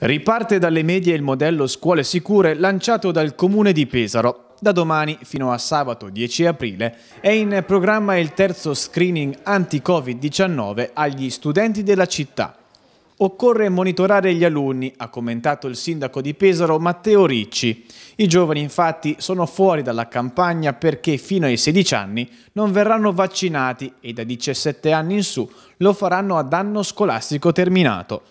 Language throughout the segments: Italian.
Riparte dalle medie il modello scuole sicure lanciato dal comune di Pesaro. Da domani fino a sabato 10 aprile è in programma il terzo screening anti-Covid-19 agli studenti della città. Occorre monitorare gli alunni, ha commentato il sindaco di Pesaro Matteo Ricci. I giovani infatti sono fuori dalla campagna perché fino ai 16 anni non verranno vaccinati e da 17 anni in su lo faranno ad anno scolastico terminato.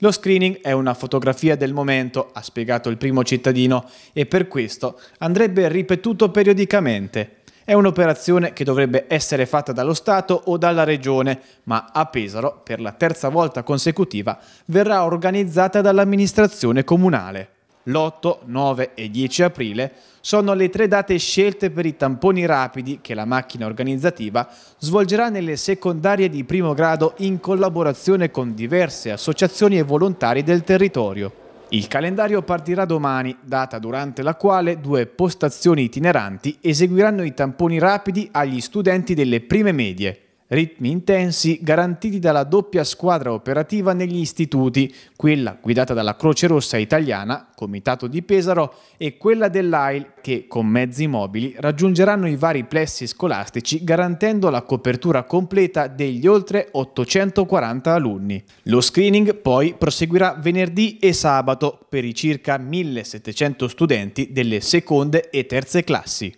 Lo screening è una fotografia del momento, ha spiegato il primo cittadino, e per questo andrebbe ripetuto periodicamente. È un'operazione che dovrebbe essere fatta dallo Stato o dalla Regione, ma a Pesaro, per la terza volta consecutiva, verrà organizzata dall'amministrazione comunale l'8, 9 e 10 aprile sono le tre date scelte per i tamponi rapidi che la macchina organizzativa svolgerà nelle secondarie di primo grado in collaborazione con diverse associazioni e volontari del territorio. Il calendario partirà domani, data durante la quale due postazioni itineranti eseguiranno i tamponi rapidi agli studenti delle prime medie. Ritmi intensi garantiti dalla doppia squadra operativa negli istituti, quella guidata dalla Croce Rossa Italiana, Comitato di Pesaro, e quella dell'AIL che con mezzi mobili raggiungeranno i vari plessi scolastici garantendo la copertura completa degli oltre 840 alunni. Lo screening poi proseguirà venerdì e sabato per i circa 1700 studenti delle seconde e terze classi.